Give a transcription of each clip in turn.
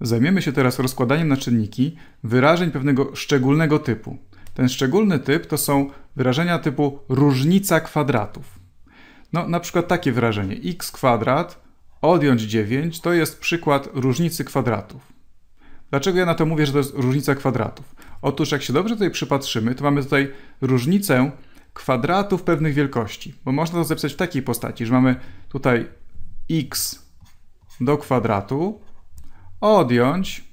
Zajmiemy się teraz rozkładaniem na czynniki wyrażeń pewnego szczególnego typu. Ten szczególny typ to są wyrażenia typu różnica kwadratów. No, na przykład takie wyrażenie x kwadrat odjąć 9 to jest przykład różnicy kwadratów. Dlaczego ja na to mówię, że to jest różnica kwadratów? Otóż jak się dobrze tutaj przypatrzymy, to mamy tutaj różnicę kwadratów pewnych wielkości, bo można to zapisać w takiej postaci, że mamy tutaj x do kwadratu odjąć,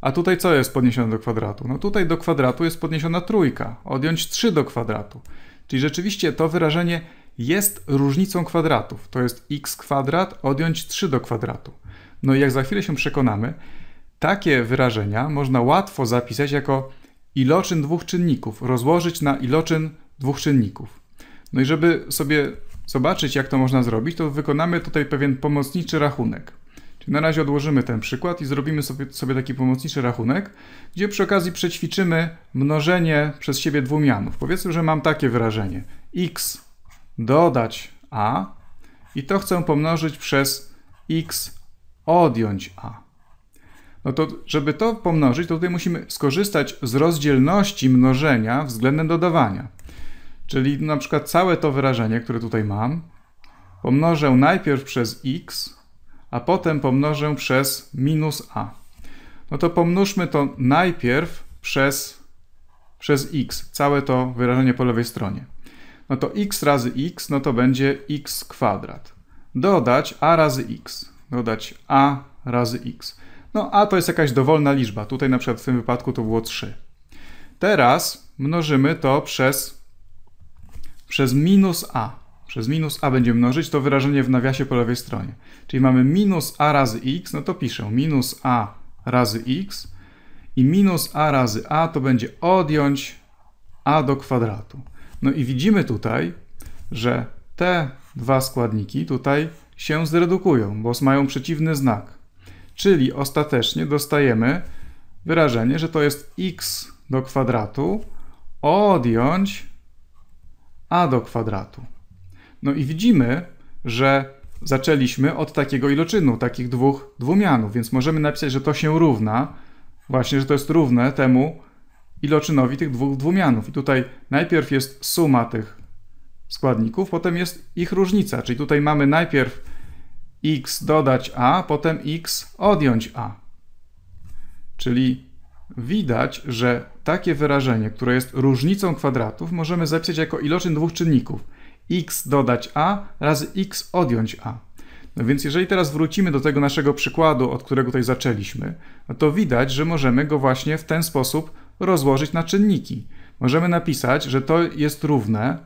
a tutaj co jest podniesione do kwadratu? No tutaj do kwadratu jest podniesiona trójka, odjąć 3 do kwadratu. Czyli rzeczywiście to wyrażenie jest różnicą kwadratów. To jest x kwadrat odjąć 3 do kwadratu. No i jak za chwilę się przekonamy, takie wyrażenia można łatwo zapisać jako iloczyn dwóch czynników, rozłożyć na iloczyn dwóch czynników. No i żeby sobie zobaczyć, jak to można zrobić, to wykonamy tutaj pewien pomocniczy rachunek. Czyli na razie odłożymy ten przykład i zrobimy sobie, sobie taki pomocniczy rachunek, gdzie przy okazji przećwiczymy mnożenie przez siebie dwumianów. Powiedzmy, że mam takie wyrażenie x dodać a i to chcę pomnożyć przez x odjąć a. No to, żeby to pomnożyć, to tutaj musimy skorzystać z rozdzielności mnożenia względem dodawania. Czyli na przykład całe to wyrażenie, które tutaj mam, pomnożę najpierw przez x, a potem pomnożę przez minus a. No to pomnóżmy to najpierw przez, przez x, całe to wyrażenie po lewej stronie. No to x razy x, no to będzie x kwadrat. Dodać a razy x, dodać a razy x. No a to jest jakaś dowolna liczba, tutaj na przykład w tym wypadku to było 3. Teraz mnożymy to przez, przez minus a przez minus a będzie mnożyć to wyrażenie w nawiasie po lewej stronie. Czyli mamy minus a razy x, no to piszę minus a razy x i minus a razy a to będzie odjąć a do kwadratu. No i widzimy tutaj, że te dwa składniki tutaj się zredukują, bo mają przeciwny znak. Czyli ostatecznie dostajemy wyrażenie, że to jest x do kwadratu odjąć a do kwadratu. No i widzimy, że zaczęliśmy od takiego iloczynu, takich dwóch dwumianów, więc możemy napisać, że to się równa, właśnie, że to jest równe temu iloczynowi tych dwóch dwumianów. I tutaj najpierw jest suma tych składników, potem jest ich różnica, czyli tutaj mamy najpierw x dodać a, potem x odjąć a. Czyli widać, że takie wyrażenie, które jest różnicą kwadratów, możemy zapisać jako iloczyn dwóch czynników x dodać a razy x odjąć a. No więc jeżeli teraz wrócimy do tego naszego przykładu, od którego tutaj zaczęliśmy, no to widać, że możemy go właśnie w ten sposób rozłożyć na czynniki. Możemy napisać, że to jest równe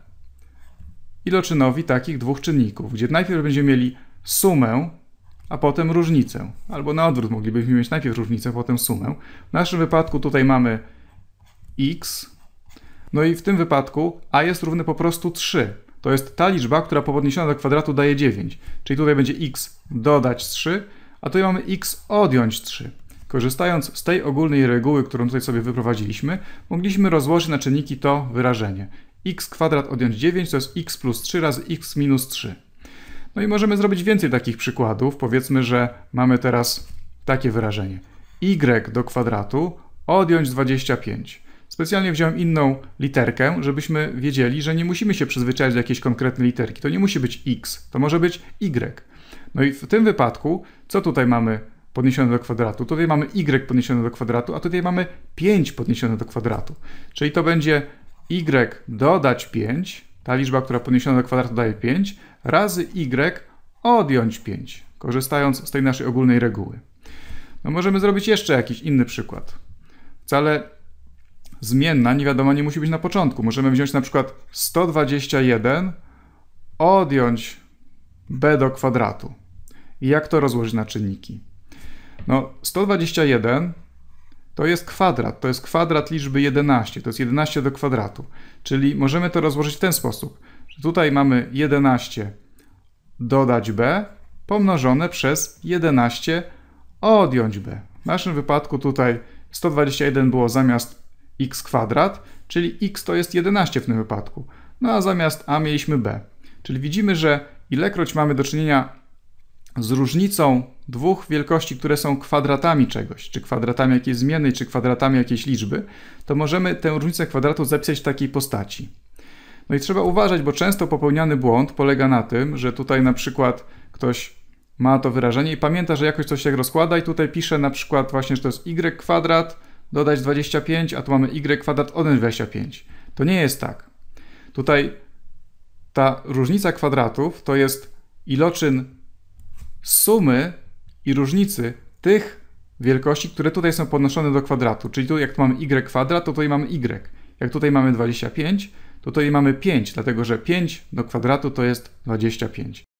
iloczynowi takich dwóch czynników, gdzie najpierw będziemy mieli sumę, a potem różnicę. Albo na odwrót moglibyśmy mieć najpierw różnicę, potem sumę. W naszym wypadku tutaj mamy x, no i w tym wypadku a jest równy po prostu 3 to jest ta liczba, która po podniesiona do kwadratu daje 9. Czyli tutaj będzie x dodać 3, a tutaj mamy x odjąć 3. Korzystając z tej ogólnej reguły, którą tutaj sobie wyprowadziliśmy, mogliśmy rozłożyć na czynniki to wyrażenie. x kwadrat odjąć 9 to jest x plus 3 razy x minus 3. No i możemy zrobić więcej takich przykładów. Powiedzmy, że mamy teraz takie wyrażenie. y do kwadratu odjąć 25. Specjalnie wziąłem inną literkę, żebyśmy wiedzieli, że nie musimy się przyzwyczaić do jakiejś konkretnej literki. To nie musi być x, to może być y. No i w tym wypadku, co tutaj mamy podniesione do kwadratu? Tutaj mamy y podniesione do kwadratu, a tutaj mamy 5 podniesione do kwadratu. Czyli to będzie y dodać 5, ta liczba, która podniesiona do kwadratu daje 5, razy y odjąć 5, korzystając z tej naszej ogólnej reguły. No możemy zrobić jeszcze jakiś inny przykład. Wcale zmienna, nie wiadomo, nie musi być na początku. Możemy wziąć na przykład 121, odjąć b do kwadratu. I jak to rozłożyć na czynniki? No, 121 to jest kwadrat, to jest kwadrat liczby 11, to jest 11 do kwadratu. Czyli możemy to rozłożyć w ten sposób, że tutaj mamy 11 dodać b pomnożone przez 11 odjąć b. W naszym wypadku tutaj 121 było zamiast x kwadrat, czyli x to jest 11 w tym wypadku. No a zamiast a mieliśmy b. Czyli widzimy, że ilekroć mamy do czynienia z różnicą dwóch wielkości, które są kwadratami czegoś, czy kwadratami jakiejś zmiennej, czy kwadratami jakiejś liczby, to możemy tę różnicę kwadratu zapisać w takiej postaci. No i trzeba uważać, bo często popełniany błąd polega na tym, że tutaj na przykład ktoś ma to wyrażenie i pamięta, że jakoś coś się rozkłada i tutaj pisze na przykład właśnie, że to jest y kwadrat dodać 25, a tu mamy y kwadrat odjąć 25. To nie jest tak. Tutaj ta różnica kwadratów to jest iloczyn sumy i różnicy tych wielkości, które tutaj są podnoszone do kwadratu. Czyli tu jak tu mamy y kwadrat, to tutaj mamy y. Jak tutaj mamy 25, to tutaj mamy 5, dlatego że 5 do kwadratu to jest 25.